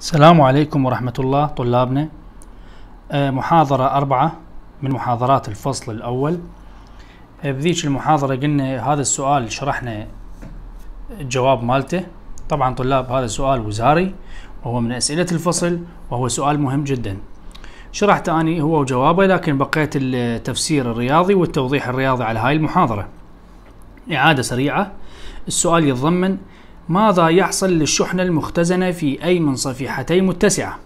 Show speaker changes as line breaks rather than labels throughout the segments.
السلام عليكم ورحمة الله طلابنا آه، محاضرة أربعة من محاضرات الفصل الأول آه، بذيك المحاضرة قلنا هذا السؤال شرحنا الجواب مالته طبعا طلاب هذا سؤال وزاري وهو من أسئلة الفصل وهو سؤال مهم جدا شرحت أني هو وجوابه لكن بقيت التفسير الرياضي والتوضيح الرياضي على هاي المحاضرة إعادة سريعة السؤال يتضمن ماذا يحصل للشحنة المختزنة في أي من صفيحتي متسعة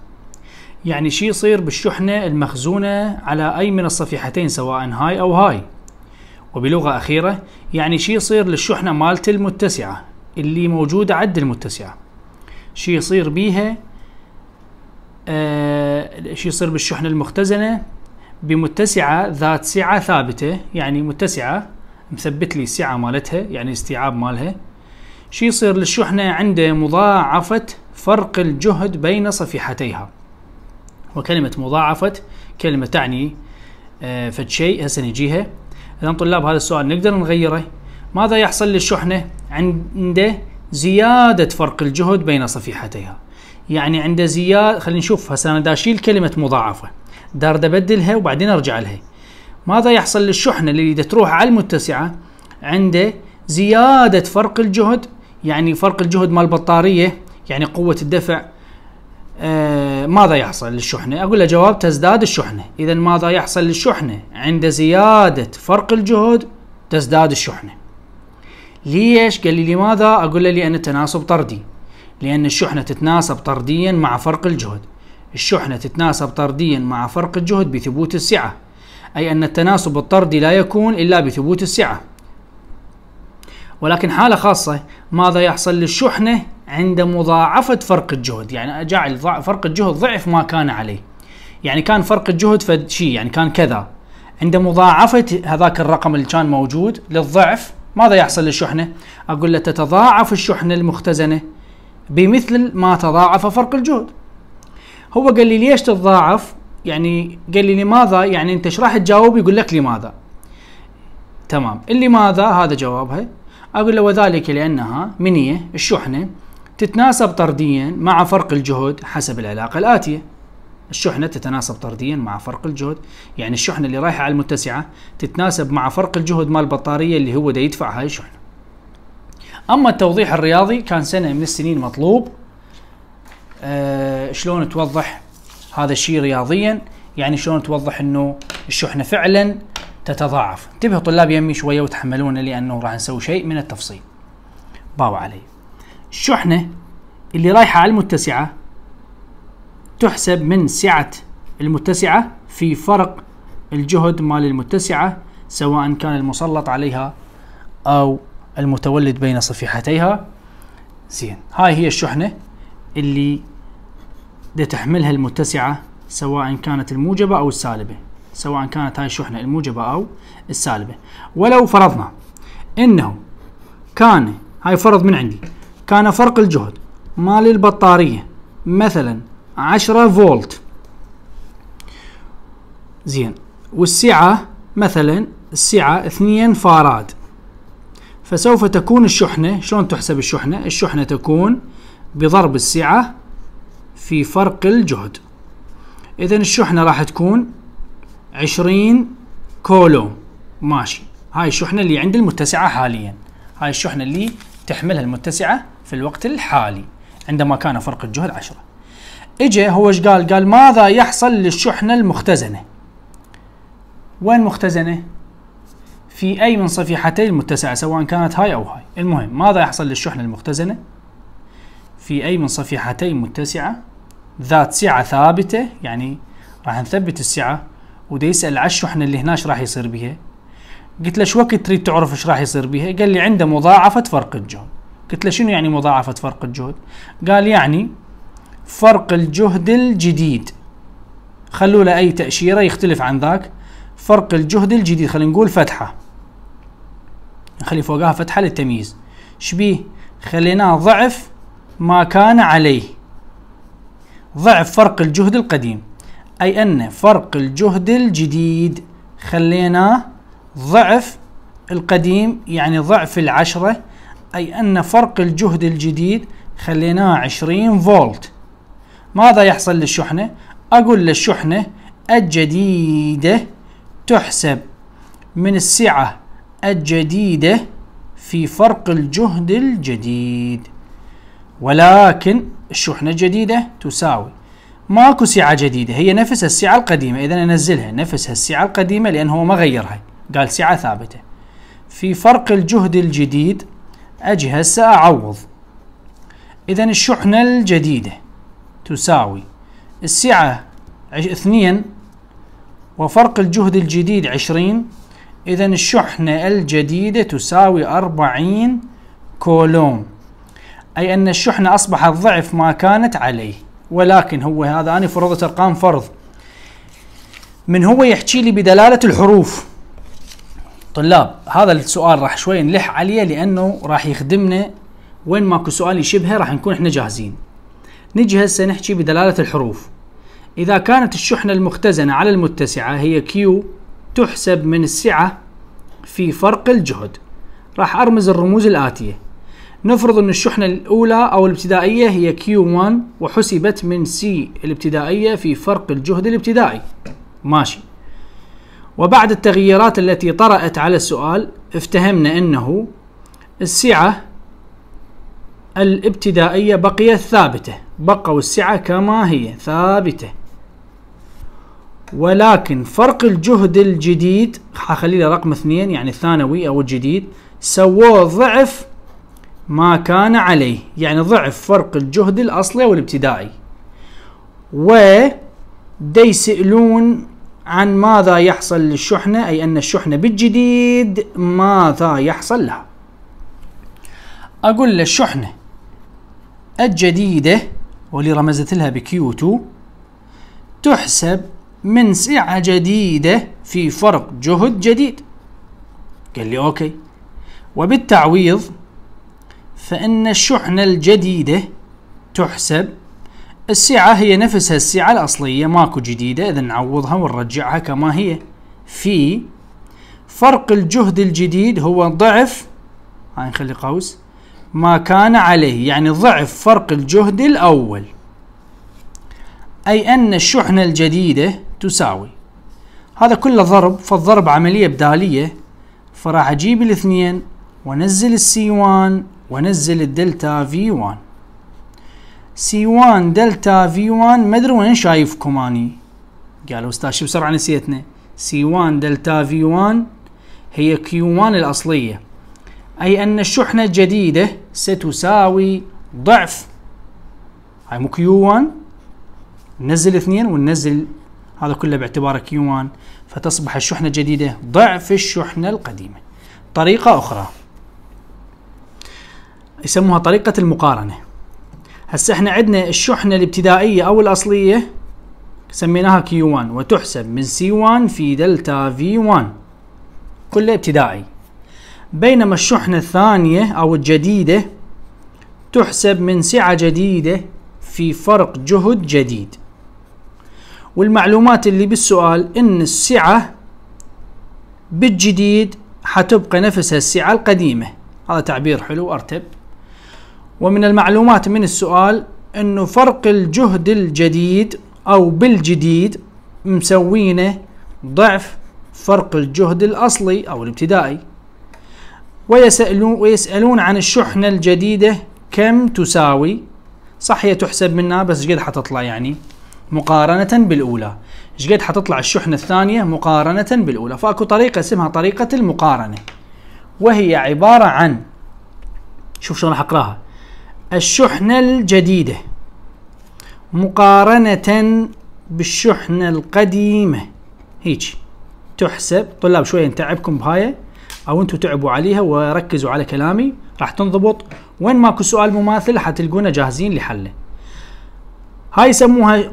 يعني شي يصير بالشحنة المخزونة على أي من الصفيحتين سواء هاي أو هاي وبلغة أخيرة يعني شي يصير للشحنة مالتي المتسعة اللي موجودة عد المتسعة شي يصير بيها آه شي يصير بالشحنة المختزنة بمتسعة ذات سعة ثابتة يعني متسعة مثبت لي السعة مالتها يعني استيعاب مالها شو يصير للشحنة عنده مضاعفة فرق الجهد بين صفيحتيها وكلمة مضاعفة كلمة تعني آه، فد شيء هسه نجيها اذا طلاب هذا السؤال نقدر نغيره ماذا يحصل للشحنة عنده زيادة فرق الجهد بين صفيحتيها يعني عنده زيادة خلينا نشوف هسه انا داشيل كلمة مضاعفة دار ابدلها وبعدين ارجع لها ماذا يحصل للشحنة اللي تروح على المتسعة عنده زيادة فرق الجهد يعني فرق الجهد مال البطاريه يعني قوه الدفع آه ماذا يحصل للشحنه؟ اقول له جواب تزداد الشحنه، اذا ماذا يحصل للشحنه؟ عند زياده فرق الجهد تزداد الشحنه. ليش؟ قال لي لماذا؟ اقول له لان التناسب طردي. لان الشحنه تتناسب طرديا مع فرق الجهد. الشحنه تتناسب طرديا مع فرق الجهد بثبوت السعه. اي ان التناسب الطردي لا يكون الا بثبوت السعه. ولكن حالة خاصة ماذا يحصل للشحنة عند مضاعفة فرق الجهد يعني أجعل فرق الجهد ضعف ما كان عليه يعني كان فرق الجهد فد شيء يعني كان كذا عند مضاعفة هذاك الرقم اللي كان موجود للضعف ماذا يحصل للشحنة أقول له تتضاعف الشحنة المختزنة بمثل ما تضاعف فرق الجهد هو قال لي ليش تتضاعف يعني قال لي لماذا يعني انت ايش راح تجاوب يقول لك لماذا تمام اللي ماذا هذا جوابها أقول له وذلك لأنها منية الشحنة تتناسب طرديا مع فرق الجهد حسب العلاقة الآتية الشحنة تتناسب طرديا مع فرق الجهد يعني الشحنة اللي رايحة على المتسعة تتناسب مع فرق الجهد مال البطارية اللي هو دا يدفع هاي الشحنة أما التوضيح الرياضي كان سنة من السنين مطلوب أه شلون توضح هذا الشيء رياضيا يعني شلون توضح انه الشحنة فعلا تتضاعف انتبهوا طلاب يمي شوية وتحملونا لأنه راح نسوي شيء من التفصيل باو علي الشحنة اللي رايحة على المتسعة تحسب من سعة المتسعة في فرق الجهد مال المتسعة سواء كان المسلط عليها أو المتولد بين صفيحتيها زين هاي هي الشحنة اللي تحملها المتسعة سواء كانت الموجبة أو السالبة سواء كانت هاي الشحنة الموجبة أو السالبة ولو فرضنا أنه كان هاي فرض من عندي كان فرق الجهد مال البطارية مثلا 10 فولت زين والسعة مثلا السعة 2 فاراد فسوف تكون الشحنة شلون تحسب الشحنة الشحنة تكون بضرب السعة في فرق الجهد إذا الشحنة راح تكون 20 كولوم ماشي هاي الشحنه اللي عند المتسعه حاليا هاي الشحنه اللي تحملها المتسعه في الوقت الحالي عندما كان فرق الجهد 10 اجى هو ايش قال؟ قال ماذا يحصل للشحنه المختزنه؟ وين مختزنه؟ في اي من صفيحتي المتسعه سواء كانت هاي او هاي، المهم ماذا يحصل للشحنه المختزنه؟ في اي من صفيحتي متسعه ذات سعه ثابته يعني راح نثبت السعه وده يسال على الشحنه اللي هنا ايش راح يصير بيها قلت له شو وقت تريد تعرف ايش راح يصير بيها قال لي عنده مضاعفه فرق الجهد قلت له شنو يعني مضاعفه فرق الجهد قال يعني فرق الجهد الجديد خلوا له اي تاشيره يختلف عن ذاك فرق الجهد الجديد خلينا نقول فتحه نخلي فوقها فتحه للتمييز شبيه خليناه ضعف ما كان عليه ضعف فرق الجهد القديم أي أن فرق الجهد الجديد خليناه ضعف القديم يعني ضعف العشرة أي أن فرق الجهد الجديد خليناه 20 فولت ماذا يحصل للشحنة؟ أقول للشحنة الجديدة تحسب من السعة الجديدة في فرق الجهد الجديد ولكن الشحنة الجديدة تساوي ماكو سعة جديدة هي نفسها السعة القديمة إذا أنزلها نفسها السعة القديمة لأن هو ما غيرها قال سعة ثابتة في فرق الجهد الجديد أجي هسه أعوض إذا الشحنة الجديدة تساوي السعة اثنين وفرق الجهد الجديد عشرين إذا الشحنة الجديدة تساوي أربعين كولوم أي أن الشحنة أصبحت ضعف ما كانت عليه ولكن هو هذا أنا فرضت أرقام فرض من هو يحكي لي بدلالة الحروف طلاب هذا السؤال راح شوي نلح عليه لأنه راح يخدمنا وين ماكو سؤال يشبهه راح نكون احنا جاهزين نجي هسه نحكي بدلالة الحروف إذا كانت الشحنة المختزنة على المتسعة هي كيو تحسب من السعة في فرق الجهد راح أرمز الرموز الآتية نفرض أن الشحنة الأولى أو الابتدائية هي Q1 وحسبت من C الابتدائية في فرق الجهد الابتدائي ماشي وبعد التغييرات التي طرأت على السؤال افتهمنا أنه السعة الابتدائية بقيت ثابتة بقوا السعة كما هي ثابتة ولكن فرق الجهد الجديد هخلي له رقم اثنين يعني الثانوي او الجديد سووه ضعف ما كان عليه يعني ضعف فرق الجهد الأصلي والابتدائي و يسألون عن ماذا يحصل للشحنة أي أن الشحنة بالجديد ماذا يحصل لها أقول له الشحنة الجديدة واللي رمزت لها بكيو 2 تحسب من سعة جديدة في فرق جهد جديد قال لي أوكي وبالتعويض فإن الشحنة الجديدة تحسب السعة هي نفسها السعة الأصلية ماكو جديدة إذا نعوضها ونرجعها كما هي في فرق الجهد الجديد هو ضعف هاي نخلي قوس ما كان عليه يعني ضعف فرق الجهد الأول أي أن الشحنة الجديدة تساوي هذا كله ضرب فالضرب عملية بدالية فراح أجيب الاثنين وانزل السي 1 ونزل الدلتا في 1 سي 1 دلتا في 1 ما ادري وين شايفكم اني قالوا استاذ شو بسرعه نسيتنا سي 1 دلتا في 1 هي كيو 1 الاصليه اي ان الشحنه الجديده ستساوي ضعف هاي مو كيو 1 ننزل اثنين وننزل هذا كله باعتباره كيو 1 فتصبح الشحنه الجديده ضعف الشحنه القديمه طريقه اخرى يسموها طريقة المقارنة هسه احنا عندنا الشحنة الابتدائية او الاصلية سميناها Q1 وتحسب من C1 في دلتا V1 كله ابتدائي بينما الشحنة الثانية او الجديدة تحسب من سعة جديدة في فرق جهد جديد والمعلومات اللي بالسؤال ان السعة بالجديد حتبقى نفسها السعة القديمة هذا تعبير حلو ارتب ومن المعلومات من السؤال انه فرق الجهد الجديد او بالجديد مسوينه ضعف فرق الجهد الاصلي او الابتدائي ويسألون, ويسألون عن الشحنة الجديدة كم تساوي صح هي تحسب منها بس قد حتطلع يعني مقارنة بالأولى قد حتطلع الشحنة الثانية مقارنة بالأولى فأكو طريقة اسمها طريقة المقارنة وهي عبارة عن شوف شلون راح أقراها الشحنة الجديدة مقارنة بالشحنة القديمة هيجي تحسب طلاب شوية نتعبكم بهاي او انتم تعبوا عليها وركزوا على كلامي راح تنضبط وين ماكو سؤال مماثل حتلقونا جاهزين لحله هاي يسموها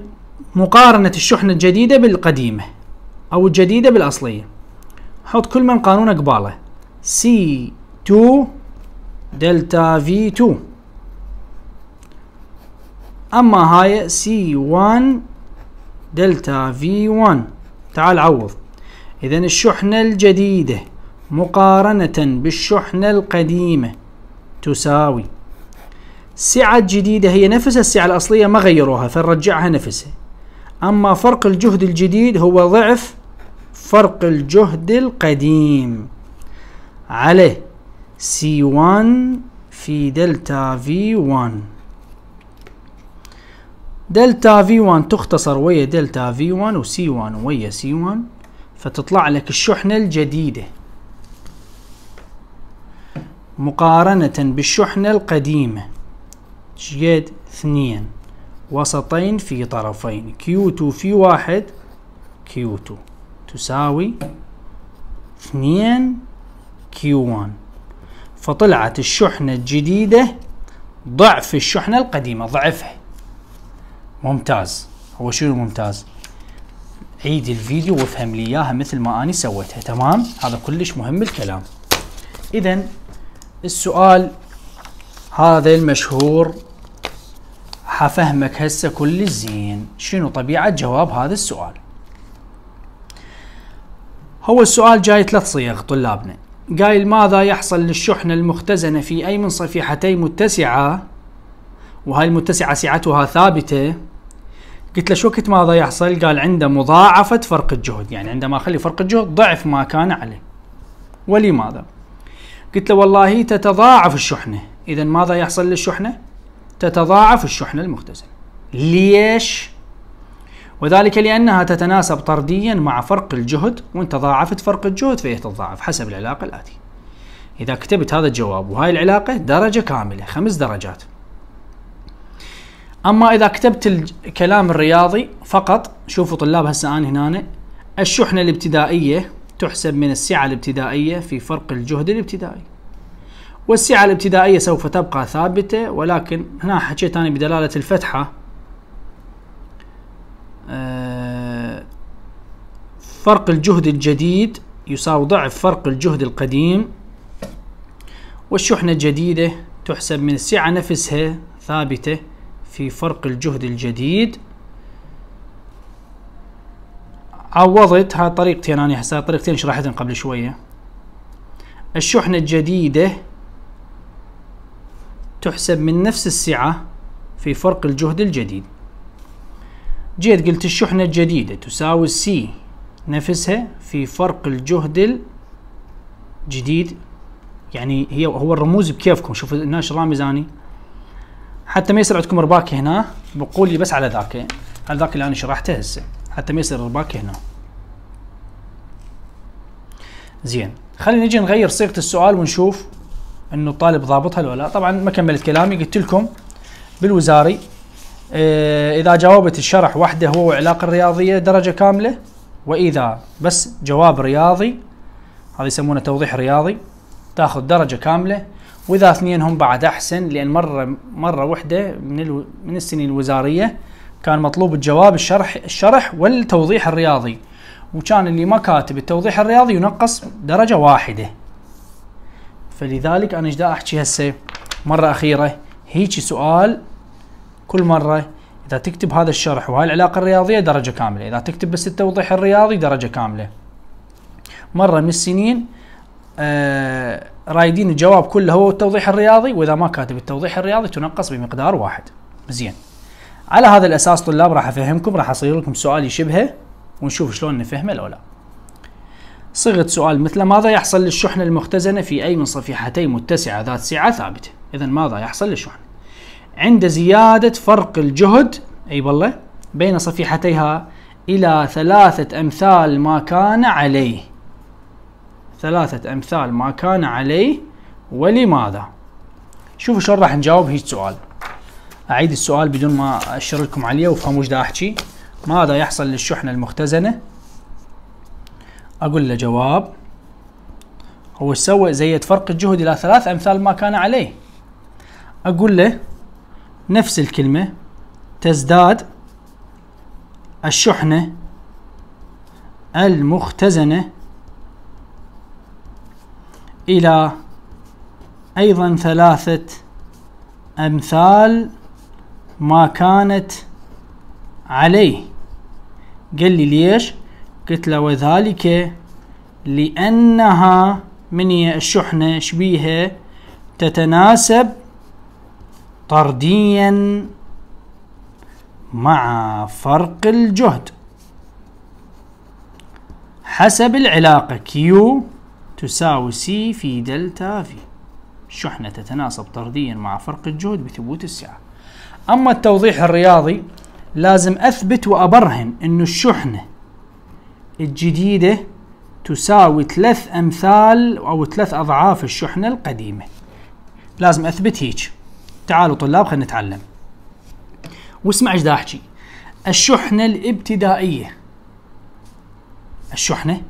مقارنة الشحنة الجديدة بالقديمة او الجديدة بالاصلية حط كل من قانون قباله سي 2 دلتا في 2 اما هاي سي 1 دلتا في 1 تعال عوض اذا الشحنة الجديدة مقارنة بالشحنة القديمة تساوي السعة الجديدة هي نفس السعة الأصلية ما غيروها فنرجعها نفسها أما فرق الجهد الجديد هو ضعف فرق الجهد القديم عليه c 1 في دلتا v 1 دلتا في 1 تختصر ويا دلتا في 1 وسي 1 ويا سي 1 فتطلع لك الشحنة الجديدة مقارنة بالشحنة القديمة شقد اثنين وسطين في طرفين Q2 في واحد Q2 تساوي اثنين Q1 فطلعت الشحنة الجديدة ضعف الشحنة القديمة ضعفها ممتاز هو شنو ممتاز عيد الفيديو وافهم لي اياها مثل ما اني سويتها تمام هذا كلش مهم الكلام اذا السؤال هذا المشهور حفهمك هسه كل زين شنو طبيعة جواب هذا السؤال هو السؤال جاي ثلاث صيغ طلابنا قايل ماذا يحصل للشحنة المختزنة في أي من صفيحتي متسعة وهاي المتسعة سعتها ثابتة قلت له شو كنت ماذا يحصل؟ قال عنده مضاعفة فرق الجهد يعني عندما أخلي فرق الجهد ضعف ما كان عليه ولماذا؟ قلت له والله تتضاعف الشحنة إذا ماذا يحصل للشحنة؟ تتضاعف الشحنة المختزنة ليش؟ وذلك لأنها تتناسب طرديا مع فرق الجهد وإن تضاعفت فرق الجهد فهي تتضاعف حسب العلاقة الآتية إذا كتبت هذا الجواب وهاي العلاقة درجة كاملة خمس درجات اما اذا كتبت الكلام الرياضي فقط شوفوا طلاب هسه انا هنا الشحنه الابتدائيه تحسب من السعه الابتدائيه في فرق الجهد الابتدائي والسعه الابتدائيه سوف تبقى ثابته ولكن هنا حكيت انا بدلاله الفتحه آه، فرق الجهد الجديد يساوي ضعف فرق الجهد القديم والشحنه الجديده تحسب من السعه نفسها ثابته في فرق الجهد الجديد عوضت هاي طريقتين أنا هسه طريقتين شرحتهم قبل شوية الشحنة الجديدة تحسب من نفس السعة في فرق الجهد الجديد جيت قلت الشحنة الجديدة تساوي سي نفسها في فرق الجهد الجديد يعني هي هو الرموز بكيفكم شوفوا الناش رامز اني حتى ما يصير عندكم رباك هنا بقول لي بس على ذاك على ذاك اللي انا شرحته هسه حتى ما يصير رباك هنا زين خلينا نجي نغير صيغه السؤال ونشوف انه الطالب ضابطها ولا لا طبعا ما كملت كلامي قلت لكم بالوزاري آه، اذا جاوبت الشرح وحده هو علاقه رياضيه درجه كامله واذا بس جواب رياضي هذا يسمونه توضيح رياضي تاخذ درجه كامله واذا اثنين هم بعد احسن لان مره مره واحده من الو من السنين الوزاريه كان مطلوب الجواب الشرح الشرح والتوضيح الرياضي وكان اللي ما كاتب التوضيح الرياضي ينقص درجه واحده فلذلك انا ايش دا احكي هسه مره اخيره هيجي سؤال كل مره اذا تكتب هذا الشرح وهاي العلاقه الرياضيه درجه كامله اذا تكتب بس التوضيح الرياضي درجه كامله مره من السنين آه، رايدين الجواب كله هو التوضيح الرياضي واذا ما كاتب التوضيح الرياضي تنقص بمقدار واحد زين على هذا الاساس طلاب راح افهمكم راح اصير لكم سؤال يشبهه ونشوف شلون نفهمه لو لا صيغه سؤال مثل ماذا يحصل للشحنه المختزنه في اي من صفيحتي متسعه ذات سعه ثابته اذا ماذا يحصل للشحنه عند زياده فرق الجهد اي بالله بين صفيحتيها الى ثلاثه امثال ما كان عليه ثلاثة أمثال ما كان عليه ولماذا شوفوا شلون راح نجاوب هيك سؤال أعيد السؤال بدون ما أشر لكم عليه وافهموا ايش أحكي ماذا يحصل للشحنة المختزنة أقول له جواب هو سوى زيد فرق الجهد إلى ثلاث أمثال ما كان عليه أقول له نفس الكلمة تزداد الشحنة المختزنة إلى أيضا ثلاثة أمثال ما كانت عليه قال لي ليش قلت له وذلك لأنها من هي الشحنة شبيهة تتناسب طرديا مع فرق الجهد حسب العلاقة Q تساوي سي في دلتا في الشحنة تتناسب طرديا مع فرق الجهد بثبوت السعة أما التوضيح الرياضي لازم أثبت وأبرهن أن الشحنة الجديدة تساوي ثلاث أمثال أو ثلاث أضعاف الشحنة القديمة لازم أثبت هيك تعالوا طلاب خلينا نتعلم واسمع ايش دا احكي الشحنة الابتدائية الشحنة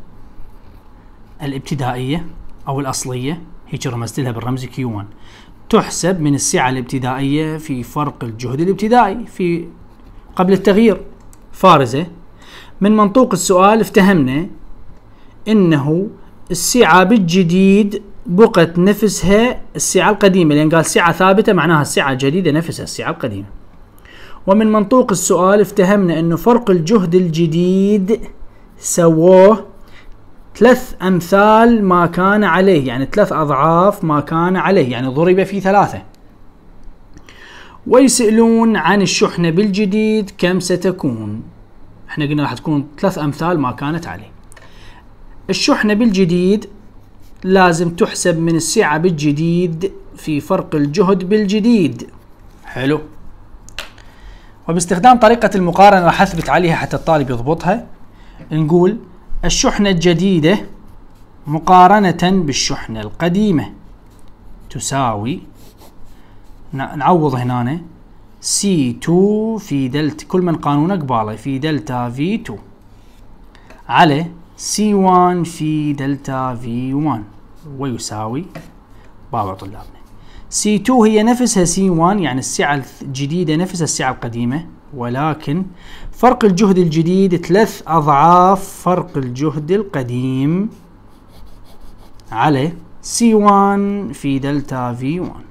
الابتدائية أو الأصلية هيك رمزت لها بالرمز Q1 تحسب من السعة الابتدائية في فرق الجهد الابتدائي في قبل التغيير فارزة من منطوق السؤال افتهمنا انه السعة بالجديد بقت نفسها السعة القديمة لأن قال سعة ثابتة معناها السعة الجديدة نفسها السعة القديمة ومن منطوق السؤال افتهمنا أنه فرق الجهد الجديد سووه ثلاث أمثال ما كان عليه يعني ثلاث أضعاف ما كان عليه يعني ضرب في ثلاثة ويسألون عن الشحنة بالجديد كم ستكون احنا قلنا راح تكون ثلاث أمثال ما كانت عليه الشحنة بالجديد لازم تحسب من السعة بالجديد في فرق الجهد بالجديد حلو وباستخدام طريقة المقارنة راح أثبت عليها حتى الطالب يضبطها نقول الشحنة الجديدة مقارنة بالشحنة القديمة تساوي نعوض هنا C2 في دلتا كل من قانونه قباله في دلتا V2 على C1 في دلتا V1 ويساوي بابا طلابنا C2 هي نفسها C1 يعني السعة الجديدة نفسها السعة القديمة ولكن فرق الجهد الجديد ثلاث أضعاف فرق الجهد القديم على C1 في دلتا V1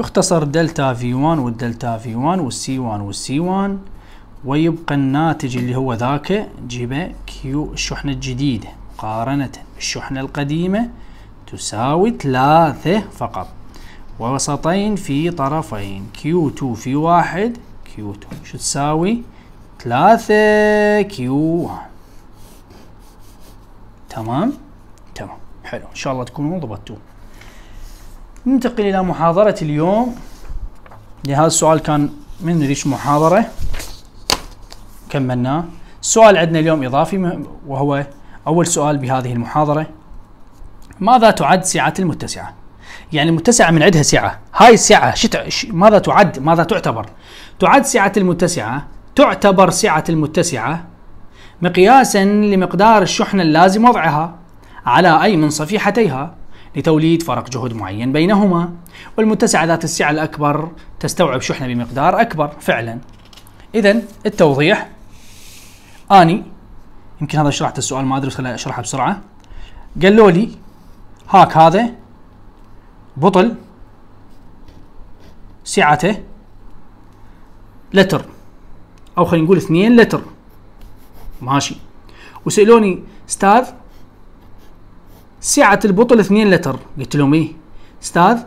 يختصر دلتا v 1 والدلتا v 1 والc 1 والc 1 ويبقى الناتج اللي هو ذاك جيبه Q الشحنة الجديدة مقارنة بالشحنة القديمة تساوي ثلاثة فقط ووسطين في طرفين Q2 في واحد Q2 شو تساوي ثلاثة Q1 تمام تمام حلو ان شاء الله تكونوا ضبطتوه ننتقل الى محاضرة اليوم لهذا السؤال كان من ريش محاضرة كملناه السؤال عندنا اليوم اضافي وهو اول سؤال بهذه المحاضرة ماذا تعد سعة المتسعة يعني متسعة من عدها سعة هاي السعة شتع ماذا تعد ماذا تعتبر تعد سعة المتسعة تعتبر سعة المتسعة مقياسا لمقدار الشحنة اللازم وضعها على أي من صفيحتيها لتوليد فرق جهد معين بينهما والمتسعة ذات السعة الأكبر تستوعب شحنة بمقدار أكبر فعلا إذا التوضيح أني يمكن هذا شرحت السؤال ما أدري خليني أشرحه بسرعة قالوا لي هاك هذا بطل سعته لتر او خلينا نقول اثنين لتر ماشي وسالوني استاذ سعه البطل اثنين لتر قلت لهم ايه استاذ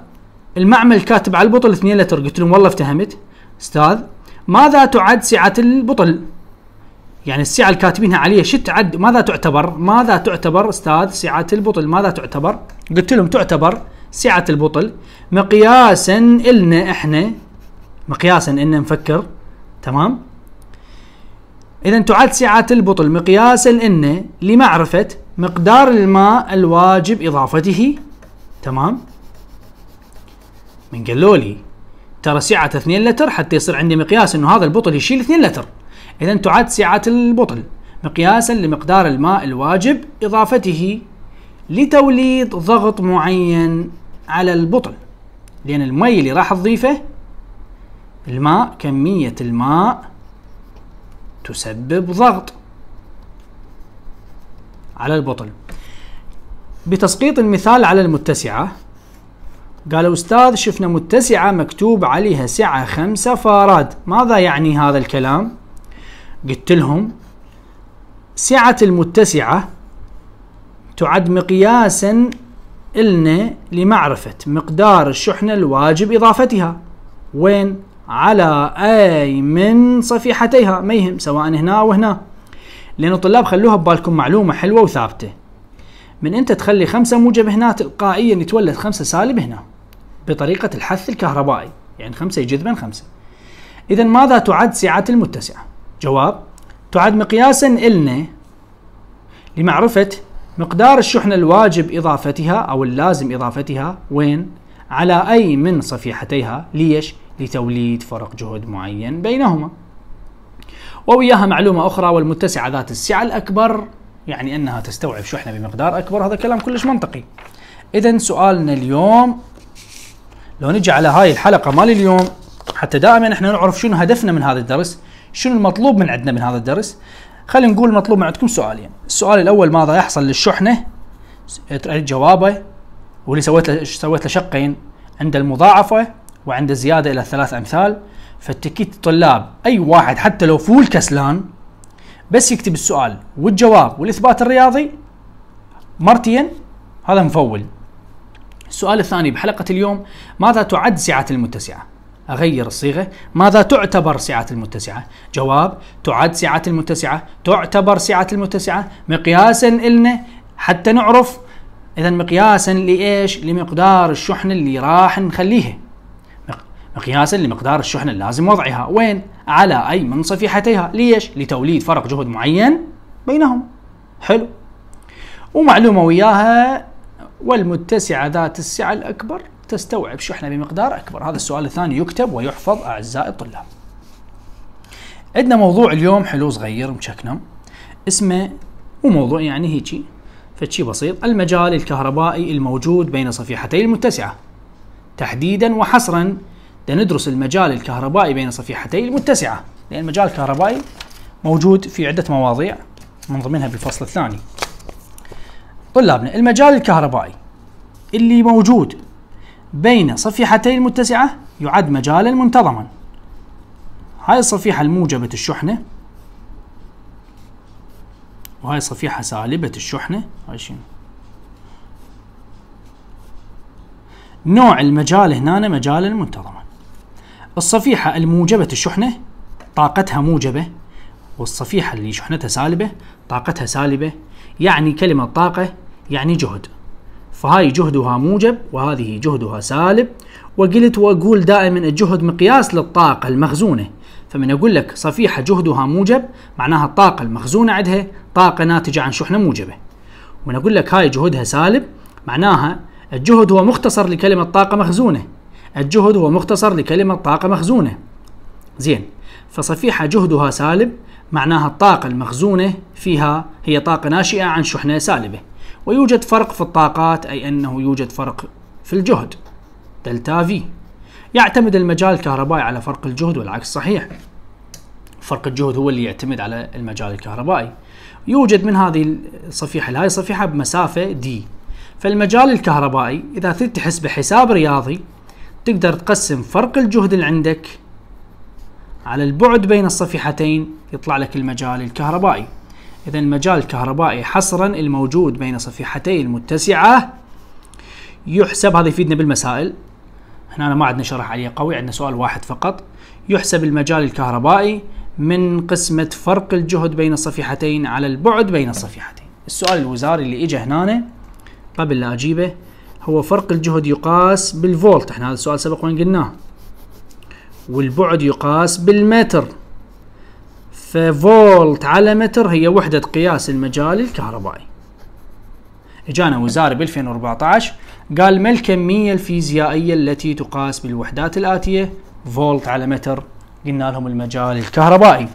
المعمل كاتب على البطل اثنين لتر قلت لهم والله افتهمت استاذ ماذا تعد سعه البطل يعني السعه الكاتبينها عليها شو تعد ماذا تعتبر ماذا تعتبر استاذ سعه البطل ماذا تعتبر قلت لهم تعتبر سعة البطل مقياسا إلنا إحنا مقياسا إلنا نفكر تمام إذا تعد سعة البطل مقياسا إلنا لمعرفة مقدار الماء الواجب إضافته تمام من قالوا لي ترى سعة 2 لتر حتى يصير عندي مقياس انه هذا البطل يشيل 2 لتر اذا تعد سعة البطل مقياسا لمقدار الماء الواجب اضافته لتوليد ضغط معين على البطن لأن المي اللي راح تضيفه الماء كمية الماء تسبب ضغط على البطن بتسقيط المثال على المتسعة قالوا أستاذ شفنا متسعة مكتوب عليها سعة خمسة فاراد ماذا يعني هذا الكلام؟ قلت لهم سعة المتسعة تعد مقياسا إلنا لمعرفة مقدار الشحنة الواجب إضافتها وين على أي من صفيحتيها ما يهم سواء هنا أو هنا لأن الطلاب خلوها ببالكم معلومة حلوة وثابتة من أنت تخلي خمسة موجب هنا تلقائيا يتولد خمسة سالب هنا بطريقة الحث الكهربائي يعني خمسة يجذبن خمسة إذا ماذا تعد سعة المتسعة؟ جواب تعد مقياسا إلنا لمعرفة مقدار الشحنة الواجب إضافتها أو اللازم إضافتها وين؟ على أي من صفيحتيها ليش؟ لتوليد فرق جهد معين بينهما ووياها معلومة أخرى والمتسعة ذات السعة الأكبر يعني أنها تستوعب شحنة بمقدار أكبر هذا كلام كلش منطقي إذا سؤالنا اليوم لو نجي على هاي الحلقة مال اليوم حتى دائما احنا نعرف شنو هدفنا من هذا الدرس شنو المطلوب من عندنا من هذا الدرس خلينا نقول مطلوب من عندكم سؤالين السؤال الاول ماذا يحصل للشحنه تريد جوابه واللي سويت له سويت له شقين عند المضاعفه وعند الزياده الى ثلاث امثال فالتكيت الطلاب اي واحد حتى لو فول كسلان بس يكتب السؤال والجواب والاثبات الرياضي مرتين هذا مفول السؤال الثاني بحلقه اليوم ماذا تعد سعه المتسعه أغير الصيغة ماذا تعتبر سعة المتسعة؟ جواب تعد سعة المتسعة تعتبر سعة المتسعة مقياسا إلنا حتى نعرف إذا مقياسا لإيش؟ لمقدار الشحنة اللي راح نخليها مقياسا لمقدار الشحنة اللازم وضعها وين؟ على أي من صفيحتيها ليش؟ لتوليد فرق جهد معين بينهم حلو ومعلومة وياها والمتسعة ذات السعة الأكبر تستوعب شحنة بمقدار أكبر هذا السؤال الثاني يكتب ويحفظ أعزائي الطلاب عندنا موضوع اليوم حلو صغير مشكنا اسمه مو موضوع يعني هيجي فشي بسيط المجال الكهربائي الموجود بين صفيحتي المتسعة تحديدا وحصرا ندرس المجال الكهربائي بين صفيحتي المتسعة لأن المجال الكهربائي موجود في عدة مواضيع من ضمنها بالفصل الثاني طلابنا المجال الكهربائي اللي موجود بين صفيحتين المتسعة يعد مجالا منتظما هاي الصفيحة الموجبة الشحنة وهاي صفيحة سالبة الشحنة هاي شنو نوع المجال هنا مجالا منتظما الصفيحة الموجبة الشحنة طاقتها موجبة والصفيحة اللي شحنتها سالبة طاقتها سالبة يعني كلمة طاقة يعني جهد فهاي جهدها موجب وهذه جهدها سالب وقلت واقول دائما الجهد مقياس للطاقه المخزونه فمن اقول لك صفيحه جهدها موجب معناها الطاقه المخزونه عندها طاقه ناتجه عن شحنه موجبه ومن اقول لك هاي جهدها سالب معناها الجهد هو مختصر لكلمه طاقه مخزونه الجهد هو مختصر لكلمه طاقه مخزونه زين فصفيحه جهدها سالب معناها الطاقه المخزونه فيها هي طاقه ناشئه عن شحنه سالبه ويوجد فرق في الطاقات أي أنه يوجد فرق في الجهد دلتا في يعتمد المجال الكهربائي على فرق الجهد والعكس صحيح فرق الجهد هو اللي يعتمد على المجال الكهربائي يوجد من هذه الصفيحة لهذه الصفيحة بمسافة دي فالمجال الكهربائي إذا تريد تحس حساب رياضي تقدر تقسم فرق الجهد اللي عندك على البعد بين الصفيحتين يطلع لك المجال الكهربائي إذا المجال الكهربائي حصرا الموجود بين صفيحتي المتسعة يحسب هذا يفيدنا بالمسائل هنا ما عندنا شرح عليه قوي عندنا سؤال واحد فقط يحسب المجال الكهربائي من قسمة فرق الجهد بين الصفيحتين على البعد بين الصفيحتين السؤال الوزاري اللي إجا هنا قبل لا أجيبه هو فرق الجهد يقاس بالفولت احنا هذا السؤال سبق وين قلناه والبعد يقاس بالمتر ففولت على متر هي وحدة قياس المجال الكهربائي اجانا وزاري ب 2014 قال ما الكمية الفيزيائية التي تقاس بالوحدات الآتية فولت على متر قلنا لهم المجال الكهربائي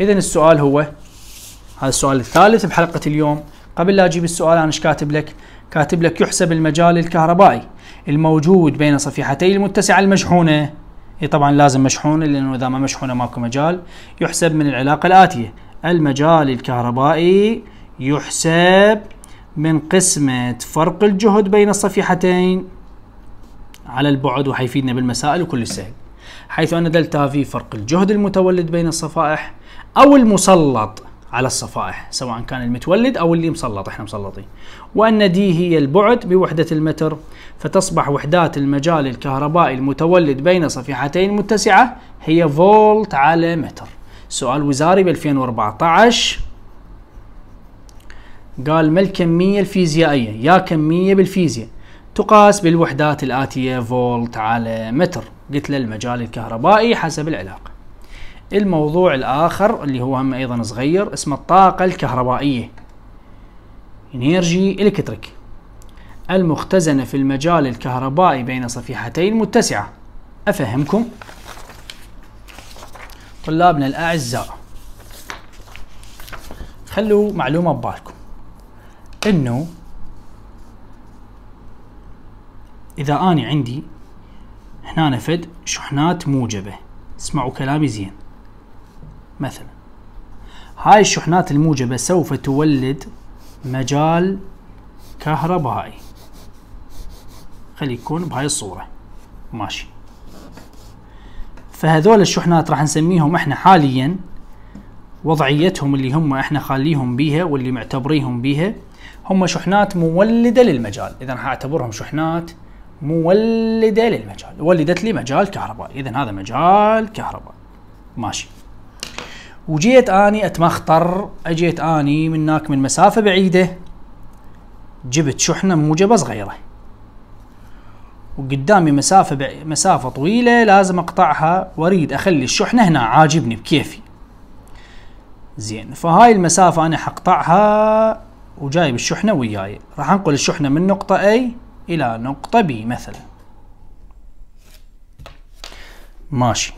اذا السؤال هو هذا السؤال الثالث بحلقة اليوم قبل لا اجيب السؤال انا ايش كاتب لك كاتب لك يحسب المجال الكهربائي الموجود بين صفيحتي المتسعة المشحونة هي طبعا لازم مشحونة لأنه إذا ما مشحونة ماكو مجال يحسب من العلاقة الآتية المجال الكهربائي يحسب من قسمة فرق الجهد بين الصفيحتين على البعد وحيفيدنا بالمسائل وكل سهل حيث أن دلتا في فرق الجهد المتولد بين الصفائح أو المسلط على الصفائح سواء كان المتولد أو اللي مسلط احنا مسلطين وأن دي هي البعد بوحدة المتر فتصبح وحدات المجال الكهربائي المتولد بين صفيحتين متسعة هي فولت على متر سؤال وزاري ب 2014 قال ما الكمية الفيزيائية يا كمية بالفيزياء تقاس بالوحدات الآتية فولت على متر قلت له المجال الكهربائي حسب العلاقة الموضوع الآخر اللي هو هم أيضا صغير اسمه الطاقة الكهربائية انرجي الكتريك المختزنة في المجال الكهربائي بين صفيحتين متسعة أفهمكم طلابنا الأعزاء خلوا معلومة ببالكم أنه إذا أنا عندي هنا فد شحنات موجبة اسمعوا كلامي زين مثلا هاي الشحنات الموجبة سوف تولد مجال كهربائي خلي يكون بهاي الصورة ماشي فهذول الشحنات راح نسميهم احنا حاليا وضعيتهم اللي هم احنا خاليهم بيها واللي معتبريهم بيها هم شحنات مولدة للمجال اذا اعتبرهم شحنات مولدة للمجال ولدت لي مجال كهربائي اذا هذا مجال كهربائي ماشي وجيت اني اتمخطر اجيت اني منك من مسافه بعيده جبت شحنه موجبه صغيره وقدامي مسافه ب... مسافه طويله لازم اقطعها واريد اخلي الشحنه هنا عاجبني بكيفي زين فهاي المسافه انا حقطعها وجايب الشحنه وياي راح انقل الشحنه من نقطه A الى نقطه B مثلا ماشي